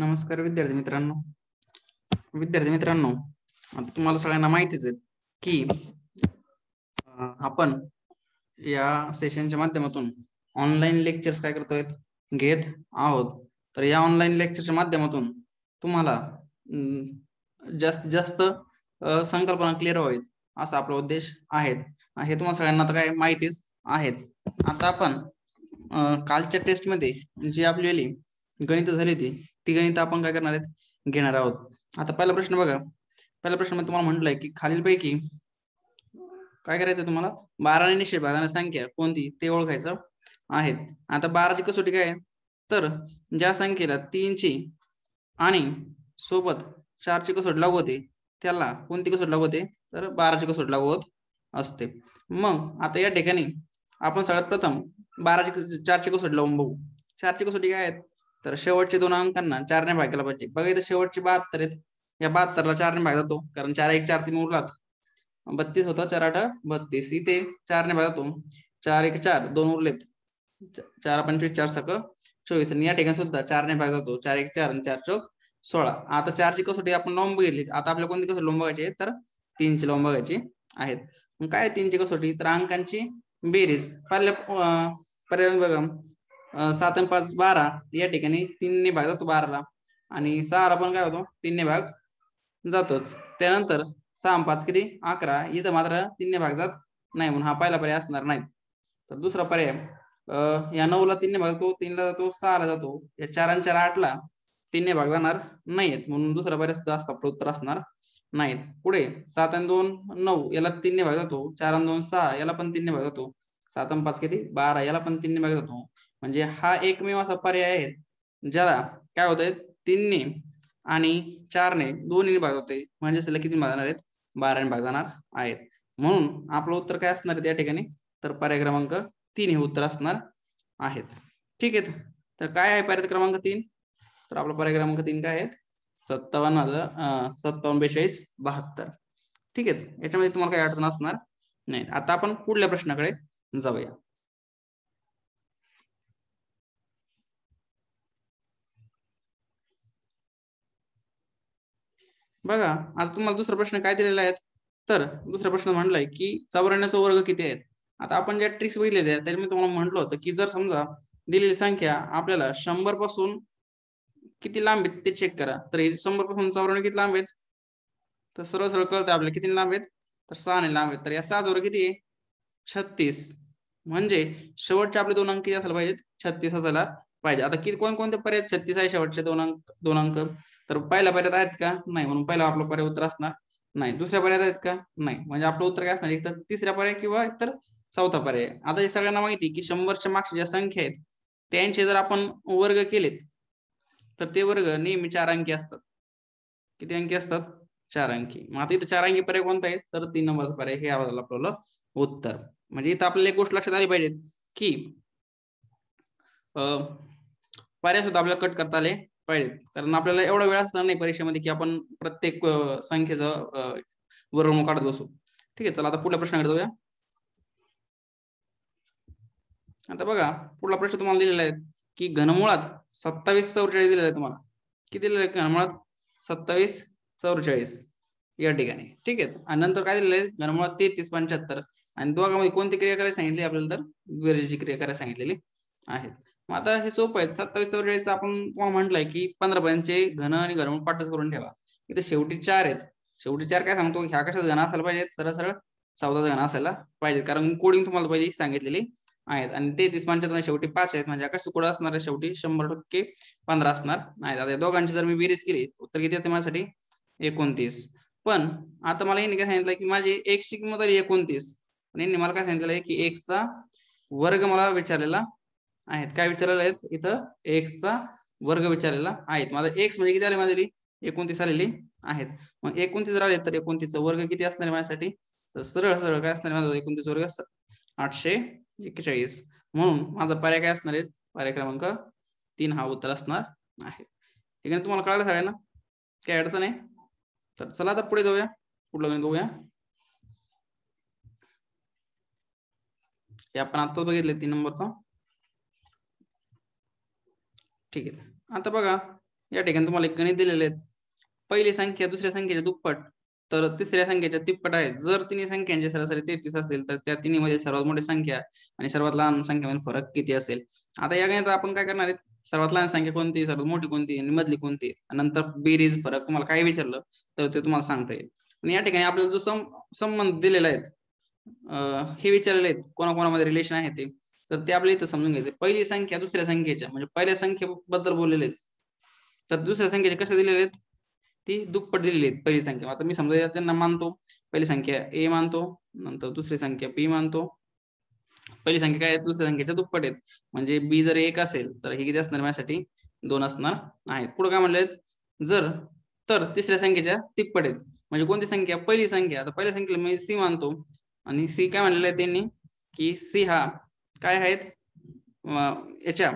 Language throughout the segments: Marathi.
नमस्कार विद्यार्थी मित्रांनो विद्यार्थी मित्रांनो आता तुम्हाला सगळ्यांना माहितीच आहे की आपण या सेशनच्या माध्यमातून ऑनलाईन लेक्चर्स काय करतोय घेत आहोत तर या ऑनलाईन लेक्चरच्या माध्यमातून तुम्हाला जास्तीत जास्त संकल्पना क्लिअर व्हावीत असा आपला उद्देश आहे हे तुम्हाला सगळ्यांना आता काय माहितीच आहेत आता आपण कालच्या टेस्टमध्ये जी आपली गणित झाली होती ती गणित आपण काय करणार आहेत घेणार आहोत आता पहिला प्रश्न बघा पहिला प्रश्न तुम्हाला म्हटलंय की खालीलपैकी काय करायचं तुम्हाला बारा आणि संख्या कोणती ते ओळखायचं आहेत आता बाराची कसोटी काय आहे तर ज्या संख्येला तीनची आणि सोबत चारची कसोटी लागू होते त्याला कोणती कसोटी लागू होते तर बाराची कसोटी लागू होत असते मग आता या ठिकाणी आपण सगळ्यात प्रथम बाराची चारची कसोटी लावून बघू चारची कसोटी काय आहेत तर शेवटचे दोन अंकांना चारने भाग भागायला पाहिजे बघा इथं शेवटचे बहात्तर आहेत या बहात्तरला चारने भाग जातो कारण चार एक चार तीन उरलात बत्तीस होता चार आठ बत्तीस इथे चारने भाग जातो चार एक चार दोन उरलेत चार पंचवीस चार सक चोवीस आणि या ठिकाणी सुद्धा चारने भाग जातो चार एक चार आणि चार चौक सोळा आता चारची कसोटी आपण लोंब घेतली आता आपल्या कोणती कसोटी लोंब बघायची तर तीनची लोंब बघायची आहेत काय तीनची कसोटी तर अंकांची बेरीज पहिल्या पर्यावरण बघा सात आणि पाच बारा या ठिकाणी तीनने भाग जातो बाराला आणि सहाला पण काय होतो तीनने भाग जातोच त्यानंतर सहा पाच किती अकरा इथं मात्र तीनने भाग जात नाही म्हणून हा पहिला पर्याय असणार नाही तर दुसरा पर्याय या नऊला तीनने भाग जातो तीनला जातो सहाला जातो या चार आणि चार आठला तीनने भाग जाणार नाहीत म्हणून दुसरा पर्याय सुद्धा असता आपलं उत्तर असणार नाहीत पुढे सात आणि दोन नऊ याला तीनने भाग जातो चार आणि दोन सहा याला पण तीनने भाग जातो सात आणि पाच किती बारा याला पण तीनने भाग जातो म्हणजे हा एकमेव असा पर्याय आहे ज्याला काय होत आहे तीनने आणि चारने दोन्ही भाग होते म्हणजे त्याला किती भाग जाणार आहेत बाराने भाग जाणार आहेत म्हणून आपलं उत्तर काय असणार आहे त्या ठिकाणी तर पर्याय क्रमांक तीन हे उत्तर असणार आहेत ठीक आहे तर काय आहे पर्याय क्रमांक तीन तर आपला पर्याय क्रमांक तीन काय आहेत सत्तावन्न हजार सत्तावन्न बेचाळीस बहात्तर ठीक आहे याच्यामध्ये तुम्हाला काही अडचण असणार नाही आता आपण पुढल्या प्रश्नाकडे जाऊया बघा आता तुम्हाला दुसरा प्रश्न काय दिलेला आहे तर दुसरा प्रश्न म्हणलाय की चौऱ्याण्णव वर्ग किती आहेत आता आपण ज्या ट्रिक्स बघितल्या त्या मी तुम्हाला म्हटलं होतं की जर समजा दिलेली संख्या आपल्याला शंभर पासून किती लांब आहेत ते चेक करा तर हे शंभर पासून चौऱ्याण्णव किती लांब आहेत तर सरळ सरळ कळतं आपल्याला किती लांब आहेत तर सहा आणि लांब आहेत तर या सहा वर्ग किती आहे छत्तीस म्हणजे शेवटचे आपले दोन अंक किती असायला पाहिजेत छत्तीस असायला पाहिजे आता किती कोणकोणते पर्याय छत्तीस आहे शेवटचे दोन अंक दोन अंक तर पहिला पर्यात आहेत का नाही म्हणून पहिला आपला पर्याय उत्तर असणार नाही दुसऱ्या पर्याय आहेत का नाही म्हणजे आपलं उत्तर काय असणार एक तर तिसऱ्या पर्याय किंवा एकतर चौथा पर्याय आता हे सगळ्यांना माहिती की शंभरच्या मागच्या ज्या संख्या आहेत त्यांचे जर आपण वर्ग केलेत तर ते वर्ग नेहमी चार अंकी असतात किती अंकी असतात चार अंकी मग आता इथं चार अंकी पर्याय कोणता आहे तर तीन नंबरचा पर्याय हे आवाजाला आपल्याला उत्तर म्हणजे इथं आपल्याला एक गोष्ट लक्षात आली पाहिजे की पर्याय सुद्धा आपल्याला कट करता आले पाहिजेत कारण आपल्याला एवढा वेळ असणार नाही परीक्षेमध्ये की आपण प्रत्येक संख्येचा वर्गमूळ काढत असू ठीक आहे चला आता पुढल्या प्रश्नाकडे जाऊया आता बघा पुढला प्रश्न तुम्हाला दिलेला आहे की घनमुळात सत्तावीस चौवेचाळीस दिलेला आहे तुम्हाला किती दिलेलं आहे घनमुळात सत्तावीस चौवेचाळीस या ठिकाणी ठीक आहे आणि नंतर काय दिलेलं आहे घनमुळात तेहतीस पंच्याहत्तर आणि दोघांमध्ये कोणती क्रिया करायला सांगितली आपल्याला तर विरजेची क्रिया करायला सांगितलेली आहेत मग आता हे सोपं आहे सत्तावीस चौवेचाळीस आपण तुम्हाला म्हटलंय की पंधरा पर्यंतचे घन आणि म्हणून पाठच करून ठेवा इथे शेवटी चार आहेत शेवटी चार काय सांगतो ह्या कशात घन असायला पाहिजेत सरळ सरळ चौदा घन असायला पाहिजेत कारण कोडिंग तुम्हाला पहिली सांगितलेली आहेत आणि ते तीस म्हणजे शेवटी पाच आहेत म्हणजे आकाश कुठं असणार आहे शेवटी शंभर टक्के पंधरा असणार आहेत आता दोघांची जर मी बेरीज केली उत्तर किती येते माझ्यासाठी एकोणतीस पण आता मला यांनी काय सांगितलं की माझी एकशे किंमत आली एकोणतीस आणि यांनी मला काय सांगितलं की एकचा वर्ग मला विचारलेला आहेत काय विचारलेले आहेत इथं एक्सचा वर्ग विचारलेला आहेत माझा एक्स म्हणजे किती आले माझी एकोणतीस आलेली आहेत मग एकोणतीस जर आले तर एकोणतीस वर्ग किती असणार आहे माझ्यासाठी तर सरळ सरळ काय असणार माझा एकोणतीस वर्ग आठशे एक्केचाळीस म्हणून माझा पर्याय काय असणार आहे पर्याय क्रमांक तीन हा उत्तर असणार आहे हे तुम्हाला झालं ना काय अडचण आहे तर चला आता पुढे जाऊया पुढलं गणित बघूया हे आपण आताच बघितले तीन नंबरचा ठीक आहे आता बघा या ठिकाणी तुम्हाला एक गणित दिलेले आहेत पहिली संख्या दुसऱ्या संख्येच्या दुप्पट तर तिसऱ्या संख्येच्या तिप्पट आहे जर तिन्ही संख्यांची सरासरी तेहतीस असेल तर त्या तिन्ही मध्ये सर्वात मोठी संख्या आणि सर्वात लहान संख्येमध्ये फरक किती असेल आता या गणिता आपण काय करणार आहे सर्वात लहान संख्या कोणती सर्वात मोठी कोणती आणि मधली कोणती नंतर बेरीज फरक तुम्हाला काय विचारलं तर ते तुम्हाला सांगता येईल आणि या ठिकाणी आपल्याला जो संबंध दिलेला आहे हे विचारले आहेत कोणाकोणामध्ये रिलेशन आहे ते तर ते आपल्याला इथं समजून घ्यायचे पहिली संख्या दुसऱ्या संख्येच्या म्हणजे पहिल्या संख्येबद्दल बोललेले आहेत तर दुसऱ्या संख्येचे कसे दिलेले आहेत ती दुप्पट दिलेली आहेत पहिली संख्या आता मी समजा त्यांना मानतो पहिली संख्या ए मानतो नंतर दुसरी संख्या बी मानतो पहिली संख्या काय आहे दुसऱ्या संख्येच्या दुप्पट आहेत म्हणजे बी जर एक असेल तर हे किती असणार माझ्यासाठी दोन असणार आहेत पुढे काय म्हणले जर तर तिसऱ्या संख्येच्या तिप्पट आहेत म्हणजे कोणती संख्या पहिली संख्या आता पहिल्या संख्येला मी सी मानतो आणि सी काय म्हणलेलं आहे त्यांनी की सी हा काय आहेत याच्या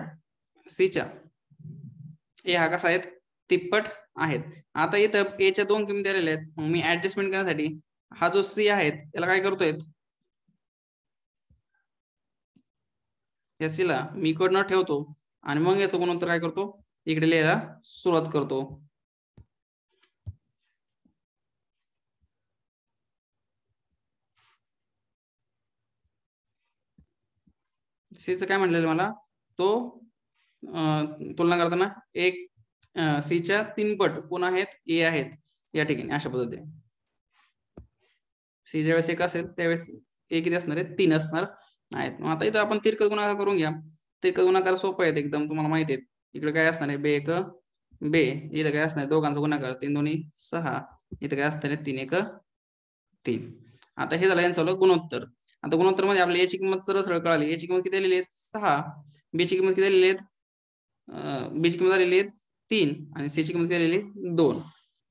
सीच्या ए हा कसा आहेत तिप्पट आहेत आता इथं एच्या दोन किमती आलेल्या आहेत मग मी ऍडजस्टमेंट करण्यासाठी हा जो सी आहे त्याला काय करतोय या सीला मी न ठेवतो आणि मग याचं गुणोत्तर काय करतो इकडे लिहायला सुरुवात करतो सीचं काय म्हणलेलं मला तो तुलना करताना एक सीच्या तीन पट कोण आहेत ए आहेत या ठिकाणी अशा पद्धतीने सी ज्यावेळेस एक असेल त्यावेळेस ए किती असणार आहे तीन असणार आहेत मग आता इथं आपण तिरकत गुणाकार करून घ्या तिरकत गुणाकार सोपा आहेत एकदम तुम्हाला माहिती आहेत इकडे काय असणार आहे बे एक बे इकडे काय असणार आहे दोघांचा गुणाकार तीन दोन्ही सहा इथं काय असणार आहे तीन एक तीन आता हे झालं यांचं गुणोत्तर आता गुणोत्तर मध्ये आपल्या याची किंमत सरळ सरळ कळाली याची किंमत किती आलेली आहे सहा बीची किंमत किती आलेली आहेत बीची किंमत आलेली आहे तीन आणि सी ची किंमत किती आलेली दोन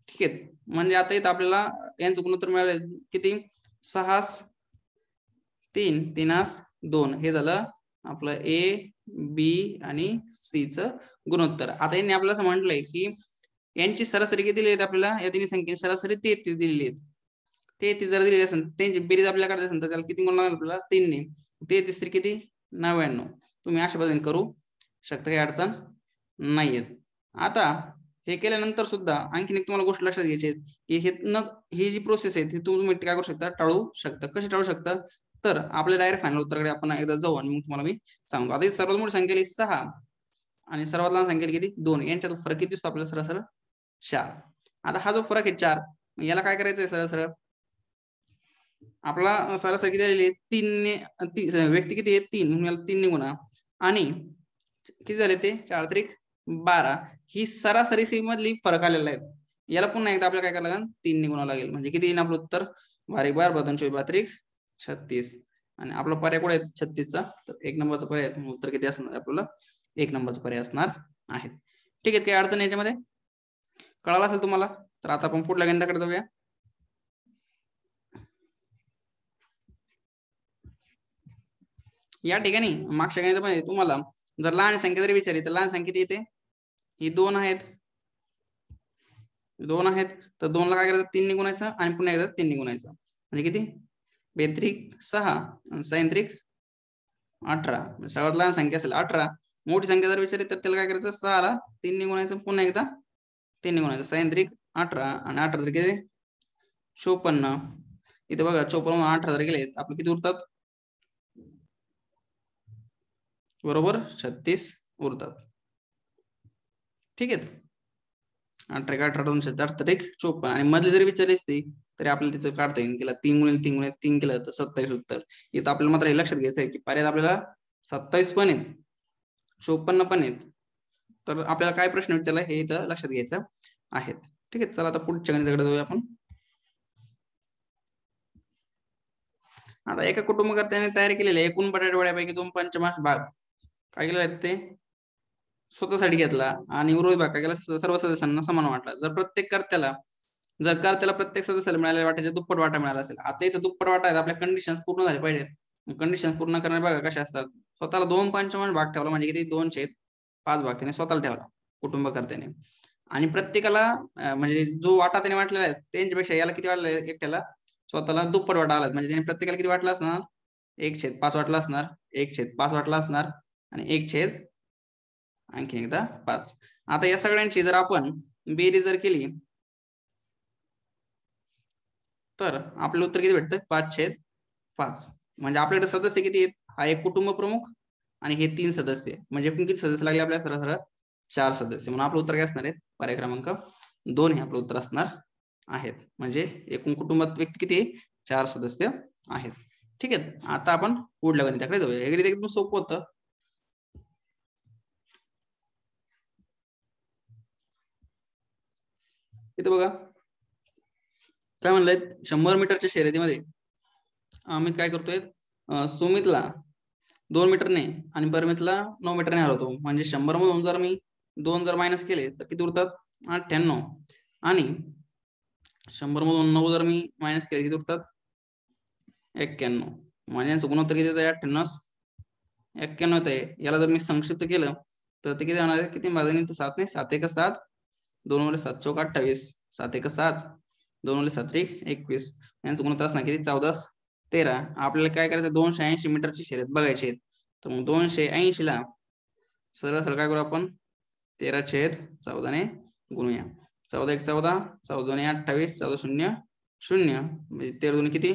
ठीक आहे म्हणजे आता इथं आपल्याला यांचं गुणोत्तर मिळाले किती सहास तीन तीनास दोन हे झालं आपलं ए बी आणि च गुणोत्तर आता यांनी आपल्याला असं म्हटलंय की यांची सरासरी किती दिली आहेत आपल्याला या तिन्ही संख्येची सरासरी तेहतीस दिलेली आहेत तेहतीस जर दिलेली असेल त्यांची बेरीज आपल्याकडे असेल तर त्याला किती गुण लागणार आपल्याला ने तेहतीस तरी किती नव्याण्णव तुम्ही अशा पद्धतीने करू शकता काही अडचण नाहीयेत आता हे केल्यानंतर सुद्धा आणखीन एक तुम्हाला गोष्ट लक्षात घ्यायची की हे न ही जी प्रोसेस आहे ती तुम्ही काय करू शकता टाळू शकता कशी टाळू शकता तर आपल्या डायरेक्ट फायनल उत्तराकडे आपण एकदा जाऊ आणि मग तुम्हाला मी सांगतो आता सर्वात मोठी सांगेल सहा आणि सर्वात लहान संख्या किती दोन यांच्यात फरक किती दिसतो आपल्याला सरळ सरळ चार आता हा जो फरक आहे चार याला काय करायचंय आहे सरळ सरळ आपला सरासरी किती आलेली तीनने व्यक्ती किती आहे तीन याला तीनने गुणा आणि किती झाले ते चार तारीख बारा ही सरासरी सी मधली फरक आलेला आहे याला पुन्हा एकदा आपल्याला काय काय लागेल तीन गुणा लागेल म्हणजे किती येईल आपलं उत्तर बारीक बार बदन चोवीस छत्तीस आणि आपला पर्याय कुठे आहे छत्तीसचा तर एक नंबरचा पर्याय उत्तर किती असणार आपल्याला एक नंबरचा पर्याय असणार आहे ठीक आहे काही अडचण याच्यामध्ये कळाला असेल तुम्हाला तर आता आपण पुढल्या गणिताकडे जाऊया या ठिकाणी मागच्या गणित मध्ये तुम्हाला जर लहान संख्या जरी विचारली तर लहान संख्या येते ही दोन आहेत दोन आहेत तर दोनला काय करायचं तीन निगुणायचं आणि पुन्हा एकदा तीन निघुणायचं म्हणजे किती बेत्रिक सहा सैंत्रिक अठरा म्हणजे सर्वात लहान संख्या असेल अठरा मोठी संख्या जर विचारली तर त्याला काय करायचं सहाला तीन निगुणायचं पुन्हा एकदा तीन निगुणायचं सैंत्रिक अठरा आणि अठरा तर किती चोपन्न इथे बघा चोपन्न अठरा जर गेले आपले किती उरतात बरोबर छत्तीस उरतात ठीक आहे अठरा एक अठरा दोन तर एक चोपन्न आणि मधले जरी विचारले असते तरी आपल्याला तिचं काढता येईल तिला तीन गुणिले तीन गुणिले तीन केलं तर सत्तावीस उत्तर इथं आपल्याला मात्र हे लक्षात घ्यायचं आहे की पर्याय आपल्याला सत्तावीस पण आहेत चोपन्न पण आहेत तर आपल्याला काय प्रश्न विचारला हे इथं लक्षात घ्यायचं आहेत ठीक आहे चला आता पुढच्या गणिताकडे जाऊया आपण आता एका कुटुंबकर्त्याने तयार केलेल्या एकूण बटाटवड्यापैकी दोन पंचमास भाग काय केलं ते स्वतःसाठी घेतला आणि विरोध भाग काय केला सर्व सदस्यांना समान वाटला जर प्रत्येक कर्त्याला जर कर्त्याला प्रत्येक सदस्याला मिळालेल्या वाटायचे दुप्पट वाटा मिळाला असेल आता इथं दुप्पट वाटा आहेत आपल्या कंडिशन पूर्ण झाले पाहिजेत कंडिशन पूर्ण करणारे बघा कशा असतात स्वतःला दोन पंचमान भाग ठेवला म्हणजे किती दोन छेद पाच भाग त्याने स्वतःला ठेवला कुटुंब कर्त्याने आणि प्रत्येकाला म्हणजे जो वाटा त्याने वाटलेला आहे त्यांच्यापेक्षा याला किती वाटलं एकट्याला स्वतःला दुप्पट वाटा आला म्हणजे त्याने प्रत्येकाला किती वाटला असणार एक छेद पाच वाटला असणार एक छेद पाच वाटला असणार आणि एक छेद आणखी एकदा पाच आता या सगळ्यांची जर आपण बेरी जर केली तर आपलं उत्तर किती भेटतं पाच छेद पाच म्हणजे आपल्याकडे सदस्य किती आहेत हा एक कुटुंब प्रमुख आणि हे तीन सदस्य म्हणजे एकूण किती सदस्य लागले आपल्याला सरळ सरळ चार सदस्य म्हणून आपलं उत्तर काय असणार आहे पर्याय क्रमांक दोन हे आपलं उत्तर असणार आहेत म्हणजे एकूण कुटुंबात व्यक्ती किती चार सदस्य आहेत ठीक आहे आता आपण पुढल्या गणिताकडे जाऊया एकदम सोपं होतं बघा काय म्हणलंय शंभर मीटरच्या शर्यतीमध्ये आम्ही काय करतोय सुमितला दोन मीटरने आणि बरमितला नऊ मीटरने हलवतो म्हणजे शंभर मधून जर मी दोन जर मायनस केले तर किती उरतात अठ्ठ्याण्णव आणि शंभर मधून नऊ जर मी मायनस केले किती उरतात एक्क्याण्णव म्हणजे यांचं गुणोत्तर किती येतं अठ्ठ्याण्णव एक्क्याण्णव येत आहे याला जर मी संक्षिप्त केलं तर ते किती होणार आहे किती मागे सात नाही सात एक सात दोन मुले सात चौक अठ्ठावीस सात एक सात दोन मुले सात एक एकवीस यांचं गुणोत्तर असणार किती चौदा तेरा आपल्याला काय करायचं दोनशे ऐंशी मीटरची शर्यत बघायची आहेत तर मग दोनशे ऐंशी ला सरळ काय करू आपण तेरा छेद चौदाने गुणूया चौदा एक चौदा चौदा दोन अठ्ठावीस चौदा शून्य शून्य म्हणजे तेरा दोन किती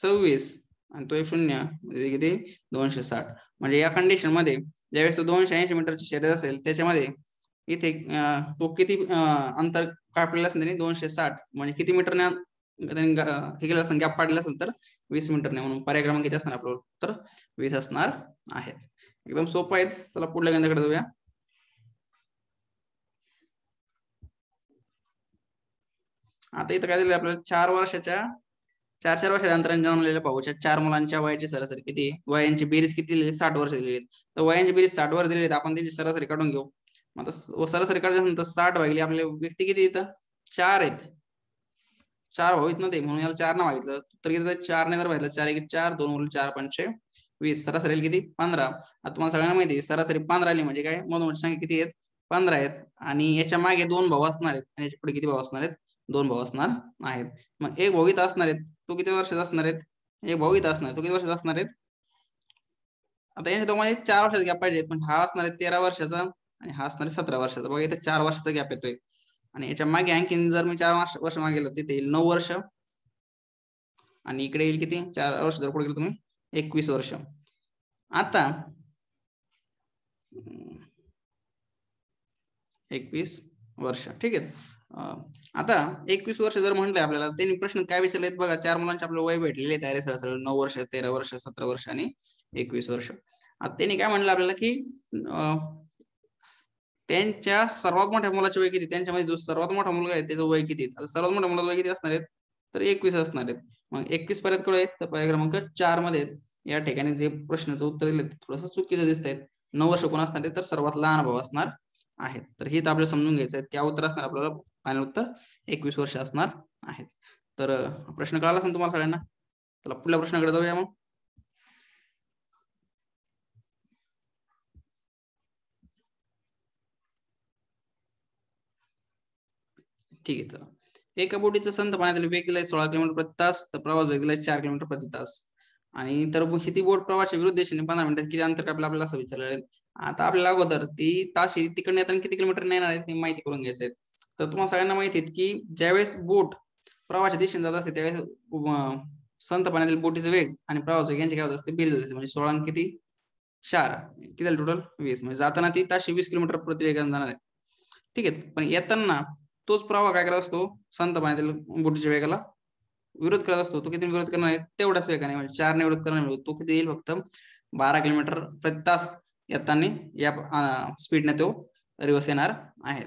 सव्वीस आणि तो एक शून्य म्हणजे किती दोनशे साठ म्हणजे या कंडिशन मध्ये ज्यावेळेस दोनशे ऐंशी मीटरची शर्यत असेल त्याच्यामध्ये इथे तो किती अंतर कापलेला असेल त्यांनी दोनशे साठ म्हणजे किती मीटरने हे केलं असेल गॅप पाडलेला असेल तर वीस मीटरने म्हणून पर्याय क्रमांक किती असणार आपलं तर वीस असणार आहे एकदम सोपं आहेत चला पुढल्या गंधाकडे जाऊया आता इथं काय दिलं आपल्याला चार वर्षाच्या चार चार वर्षाच्या अंतराने जन्मलेल्या पाहूच्या चार मुलांच्या वयाची सरासरी किती वयांची बेरीज किती दिलेली साठ वर्ष दिलेली तर वयांची बेरीज साठ वर्ष दिलेली आपण त्याची सरासरी काढून घेऊ मग सरासरी काढायचं तर साठ भागिले आपले व्यक्ती किती येतं चार आहेत चार भाऊ ना ते म्हणून याला चार ना मागितलं तर किती चार नाही जर मागितलं चार एक चार दोन उरले चार पंचे वीस सरासरी किती पंधरा आता तुम्हाला सगळ्यांना माहिती सरासरी पंधरा आली म्हणजे काय मधून सांग किती आहेत पंधरा आहेत आणि याच्या मागे दोन भाऊ असणार आहेत आणि याच्या पुढे किती भाऊ असणार आहेत दोन भाऊ असणार आहेत मग एक भाऊ इथं असणार आहेत तो किती वर्षाचा असणार आहेत एक भाऊ इथं असणार तो किती वर्षाचा असणार आहेत आता यांच्या दोघांमध्ये चार वर्षात गॅप पाहिजे पण हा असणार आहे तेरा वर्षाचा आणि हा असणार सतरा वर्षाचा बघा इथे चार वर्षाचा गॅप येतोय आणि याच्या मागे आणखीन जर मी चार वर्ष मागे गेलो तिथे येईल नऊ वर्ष आणि इकडे येईल किती चार वर्ष जर पुढे गेलो तुम्ही एकवीस वर्ष आता एकवीस वर्ष ठीक आहे आता एकवीस वर्ष जर म्हटलं आपल्याला त्यांनी प्रश्न काय विचारलेत बघा चार मुलांचे आपलं वय भेटलेले सर सरळ नऊ वर्ष तेरा वर्ष सतरा वर्ष आणि एकवीस वर्ष आता त्यांनी काय म्हणलं आपल्याला की त्यांच्या सर्वात मोठ्या मुलाचे वय किती त्यांच्यामध्ये जो सर्वात मोठा मुलगा आहे त्याचं वय किती आता सर्वात मोठ्या मुलाचं वय किती असणार आहेत तर एकवीस असणार आहेत मग एकवीस पर्यंत कुठे आहेत तर पर्याय क्रमांक चार मध्ये या ठिकाणी जे प्रश्नाचं उत्तर दिले ते चुकीचं दिसत आहेत नऊ वर्ष कोण असणार आहेत तर सर्वात लहान भाऊ असणार आहेत तर हे तर आपल्याला समजून घ्यायचं आहे त्या उत्तर असणार आपल्याला फायनल उत्तर एकवीस वर्ष असणार आहेत तर प्रश्न कळाला असेल तुम्हाला सगळ्यांना चला पुढल्या प्रश्नाकडे जाऊया मग ठीक आहे चला एका बोटीचं संत पाण्यातील वेग दिलाय सोळा किलोमीटर प्रति तास तर प्रवास वेग दिलाय चार किलोमीटर प्रति तास आणि तर ही बोट प्रवासच्या विरुद्ध दिशेने पंधरा मिनिटात किती अंतर कापलं आपल्याला असं विचारलं आता आपल्याला अगोदर ती ताशी तिकडे येताना किती किलोमीटर नेणार आहे ते माहिती करून घ्यायचं आहे तर तुम्हाला सगळ्यांना माहिती आहे की ज्यावेळेस बोट प्रवाशाच्या दिशेने जात असते त्यावेळेस संत पाण्यातील बोटीचा वेग आणि प्रवास वेग यांची काय होत असते बेरीज असते म्हणजे सोळा किती चार किती टोटल वीस म्हणजे जाताना ती ताशी वीस किलोमीटर वेगाने जाणार आहे ठीक आहे पण येताना तोच प्रवाह काय करत असतो संत पाण्यातील गुटीच्या वेगाला विरोध करत असतो तो किती विरोध करणार आहे तेवढ्याच वेगाने म्हणजे चारने विरोध करणार तो किती येईल फक्त बारा किलोमीटर प्रति तास येताना या स्पीडने तो रिवर्स येणार आहे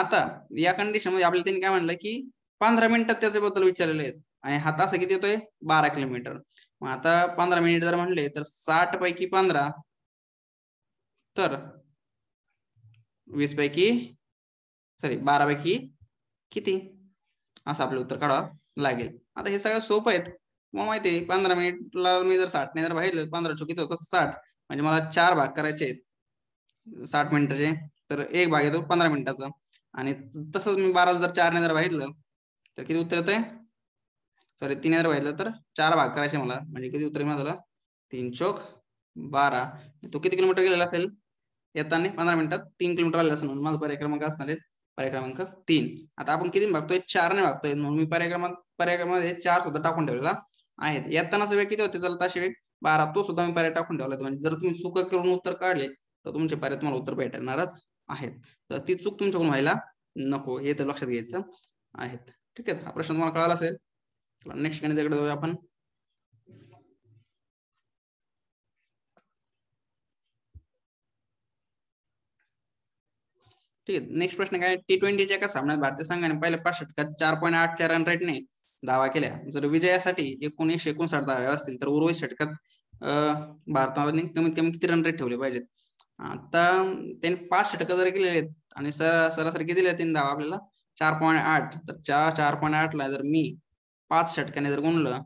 आता या कंडिशन मध्ये आपल्याला त्यांनी काय म्हणलं की पंधरा मिनिटात त्याच्याबद्दल विचारलेले आहेत आणि हा तास किती येतोय बारा किलोमीटर मग आता पंधरा मिनिट जर म्हणले तर साठ पैकी पंधरा तर वीस पैकी सॉरी बारा पैकी किती असं आपलं उत्तर काढावं लागेल आता हे सगळं सोपं आहेत मग माहिती आहे पंधरा मिनिटला मी जर साठ नाही जर पाहिजे पंधरा चुकीत होतं साठ म्हणजे मला चार भाग करायचे आहेत साठ मिनिटाचे तर एक भाग येतो पंधरा मिनिटाचा आणि तसंच मी बारा जर चार नाही जर बघितलं तर किती उत्तर येतंय सॉरी तीन जर बघितलं तर चार भाग करायचे मला म्हणजे किती उत्तर आहे झालं तीन चौक बारा तो किती किलोमीटर गेलेला असेल येताना पंधरा मिनिटात तीन किलोमीटर आले असेल माझा पर्याय क्रमांक असणार आहेत पर्याय क्रमांक तीन आता आपण किती मागतोय चारने मागतोय म्हणून मी पर्याय क्रमांक चार सुद्धा टाकून ठेवलेला आहेत येतानाचा वेळ किती होते चला तशी वेग बारा तो सुद्धा मी पर्याय टाकून ठेवला म्हणजे जर तुम्ही चुक करून उत्तर काढले तर तुमचे पर्याय तुम्हाला उत्तर भेटणारच आहेत तर ती चूक तुमच्याकडून व्हायला नको हे तर लक्षात घ्यायचं आहेत ठीक आहे हा प्रश्न तुम्हाला कळाला असेल नेक्स्ट गणिताकडे जाऊया आपण ठीक आहे नेक्स्ट प्रश्न काय टी ट्वेंटीच्या एका सामन्यात भारतीय संघाने पहिल्या पाच षटकात चार पॉईंट आठ चार रन रेटने दावा केल्या जर विजयासाठी एकोणीसशे एकोणसाठ दावे असतील तर उर्वरित षटकात भारताने कमीत कमी किती रन रेट ठेवले पाहिजेत आता त्यांनी पाच षटक जर केले आहेत आणि सर सरासरी किती त्यांनी धावा आपल्याला चार पॉईंट आठ तर चार चार पॉईंट आठ ला जर मी पाच षटकाने जर गुणलं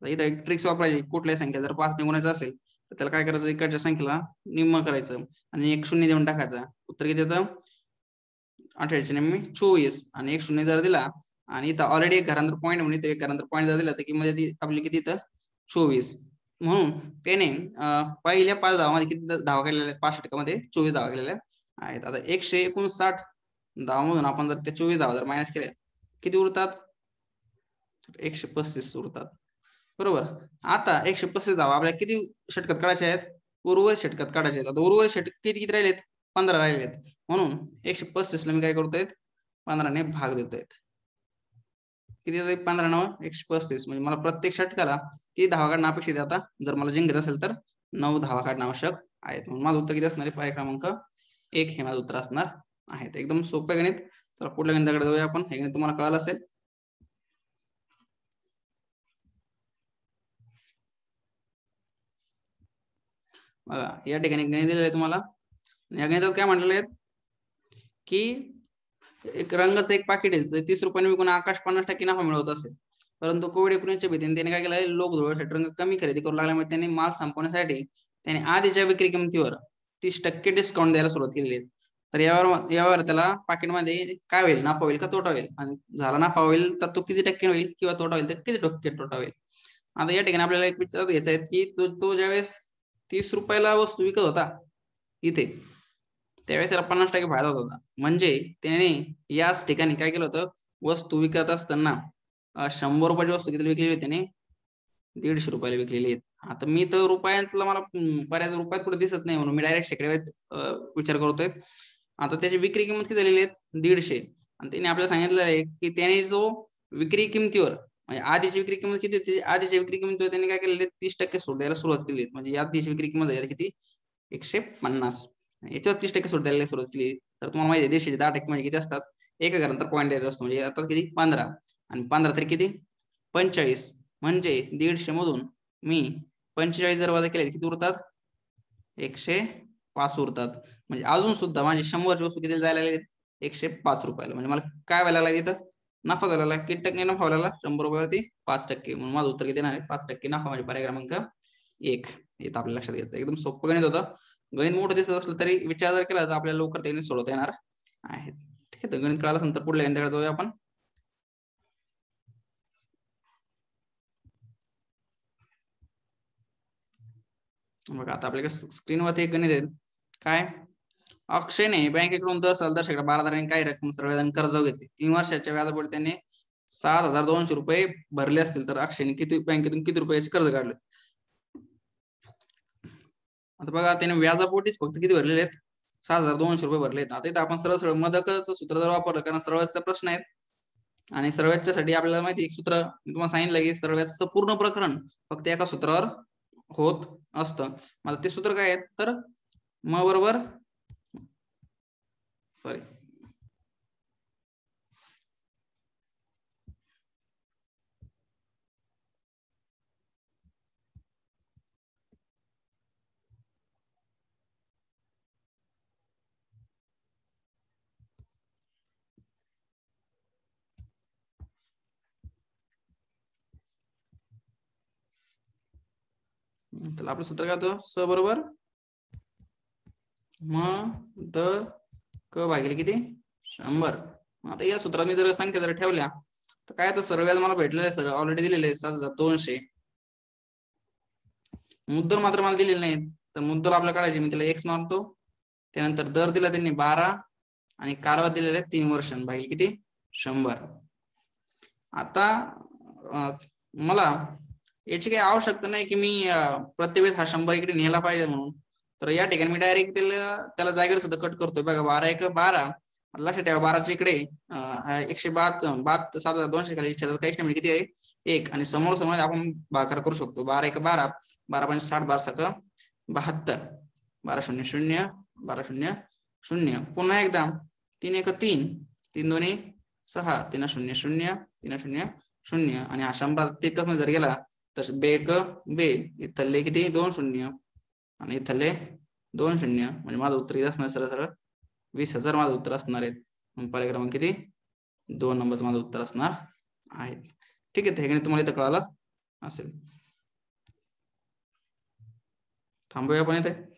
तर इथं एक ट्रिक्स वापरायची कुठल्याही संख्या जर पाच गुणायचं असेल तर त्याला काय करायचं इकडच्या संख्येला निम्म करायचं आणि एक शून्य देऊन टाकायचा उत्तर किती येतं अठराशे नेहमी चोवीस आणि एक शून्य जर दिला आणि इथं ऑलरेडी एक घरांतर पॉईंट म्हणून एक घरांतर पॉईंट जर दिला तर मध्ये आपली किती इथं चोवीस म्हणून त्याने पहिल्या पाच धावामध्ये किती धावा केलेल्या आहेत पाच षटकामध्ये चोवीस धावा केलेल्या आहेत आता एकशे एकोणसाठ धावामधून आपण जर त्या चोवीस धावा जर मायनस केल्या किती उरतात एकशे पस्तीस उरतात बरोबर आता एकशे पस्तीस धावा आपल्याला किती षटकात काढायचे आहेत उर्वरित षटकात काढायचे आहेत आता उर्वरित षटक किती किती राहिलेत पंधरा राहिलेत म्हणून एकशे ला मी काय करतोय पंधराने भाग देतोय किती पंधरा नऊ एकशे पस्तीस म्हणजे मला प्रत्येक षटकाला किती धावा काढणं अपेक्षित आहे आता जर मला जिंकत असेल तर नऊ धावा काढणं आवश्यक आहेत म्हणून माझं उत्तर किती असणार आहे पर्याय क्रमांक एक हे माझं उत्तर असणार आहे एकदम सोपे गणित तर कुठल्या गणिताकडे जाऊया आपण हे गणित तुम्हाला कळालं असेल बघा या ठिकाणी गणित दिलेलं आहे तुम्हाला या काय म्हटलेले आहेत की एक रंगच एक पाकिट आहे तीस रुपयाने विकून आकाश पन्नास टक्के नफा मिळवत असे परंतु कोविड एकोणीसच्या भीतीने त्याने काय केलं लोक धुळ्यासाठी रंग कमी खरेदी करू लागल्यामुळे त्यांनी माल संपवण्यासाठी त्याने आधीच्या विक्री किमतीवर तीस टक्के डिस्काउंट द्यायला सुरुवात केली आहे तर यावर यावर त्याला पाकिटमध्ये काय होईल नफा होईल का तोटा होईल आणि झाला नफा होईल तर तो किती टक्के होईल किंवा तोटा होईल तर किती टक्के तोटा होईल आता या ठिकाणी आपल्याला एक विचार घ्यायचा आहे की तो तो ज्यावेळेस तीस रुपयाला वस्तू विकत होता इथे त्यावेळेस त्याला पन्नास टक्के फायदा होता म्हणजे त्याने याच ठिकाणी काय केलं होतं वस्तू विकत असताना शंभर रुपयाची वस्तू किती विकलेली त्याने दीडशे रुपयाला विकलेली आहेत आता मी तर रुपयांतला मला बऱ्याच रुपयात कुठे दिसत नाही म्हणून मी डायरेक्ट शेकडे विचार करतोय आता त्याची विक्री किंमत किती झालेली आहे दीडशे आणि त्याने आपल्याला सांगितलं आहे की त्याने जो विक्री किमतीवर म्हणजे आधीची विक्री किंमत किती होती आधीची विक्री किंमत त्यांनी काय केलेली तीस टक्के सोडायला सुरुवात केली म्हणजे या आधीची विक्री किंमत किती एकशे पन्नास याच्यावर तीस टक्के सूट द्यायला सुरुवात तर तुम्हाला माहिती आहे दीडशे दहा टक्के म्हणजे किती असतात एक हजारानंतर पॉईंट द्यायचा असतो म्हणजे आता किती पंधरा आणि पंधरा तरी किती पंचेचाळीस म्हणजे दीडशे मधून मी पंचेचाळीस जर वजा केले किती उरतात एकशे पाच उरतात म्हणजे अजून सुद्धा माझे शंभरची वस्तू किती जायला लागली एकशे पाच रुपयाला म्हणजे मला काय व्हायला लागलं तिथं नफा झाला किती टक्के नफा व्हायला शंभर रुपयावरती पाच टक्के म्हणून माझं उत्तर किती नाही आहे पाच टक्के नफा म्हणजे पर्याय क्रमांक एक येतं आपल्या लक्षात घेतात एकदम सोपं गणित होतं गणित मोठं दिसत असलं तरी विचार जर केला तर आपल्याला लवकर त्यांनी सोडवता येणार आहेत ठीक आहे तर गणित कळालं नंतर पुढल्या गणिताकडे जाऊया आपण बघा आता आपल्याकडे स्क्रीनवरती एक गणित काय अक्षयने बँकेकडून दर सालदर्शकडे बारा हजारांनी काही रक्कम सर्वजण कर्ज घेतली तीन वर्षाच्या व्याजापुढे त्यांनी सात हजार दोनशे रुपये भरले असतील तर अक्षयने किती बँकेतून किती रुपयाचे कर्ज काढले आता बघा त्याने व्याजापोटीच फक्त किती भरलेले आहेत सात हजार दोनशे रुपये भरले आहेत आता इथं आपण सरळ सरळ मदकचं सूत्र जर वापरलं कारण सर्वच प्रश्न आहेत आणि सर्वच्यासाठी आपल्याला माहिती एक सूत्र मी तुम्हाला सांगितलं की सर्वच पूर्ण प्रकरण फक्त एका सूत्रावर होत असतं आता ते सूत्र काय आहे तर म बरोबर सॉरी आपलं सूत्र काय होतं स बरोबर म द क भागेल किती शंभर आता या सूत्रात मी जर संख्या जर ठेवल्या तर काय आता सर्व मला भेटलेले आहे सर ऑलरेडी दिलेले सात हजार दोनशे मुद्दल मात्र मला दिलेले नाहीत तर मुद्दल आपल्याला काढायचे मी त्याला एक्स मारतो त्यानंतर दर दिला त्यांनी बारा आणि कारवा दिलेला आहे तीन वर्ष भागेल किती शंभर आता मला याची काही आवश्यकता नाही की मी प्रत्येक वेळेस हा शंभर इकडे नेला पाहिजे म्हणून तर या ठिकाणी मी डायरेक्ट त्याला त्याला जागेवर सुद्धा कट करतोय बघा बारा एक बारा लक्षात ठेवा बाराच्या इकडे एकशे बात बात सात हजार दोनशे खाली काही काहीच म्हणजे नाही किती आहे एक आणि समोर समोर आपण बाकार करू शकतो बारा एक बारा बारा पंच साठ बारा सक बहात्तर बारा शून्य शून्य बारा शून्य शून्य पुन्हा एकदा तीन एक तीन तीन दोन्ही सहा तीन शून्य शून्य तीन शून्य शून्य आणि हा शंभर तिकच जर गेला तर बे क बे इथले किती दोन शून्य आणि इथले दोन शून्य म्हणजे माझं उत्तर किती असणार सरळ सरळ वीस हजार माझं उत्तर असणार आहेत पर्याय क्रमांक किती दोन नंबर माझं उत्तर असणार आहेत ठीक आहे हे तुम्हाला इथं कळालं असेल थांबूया आपण इथे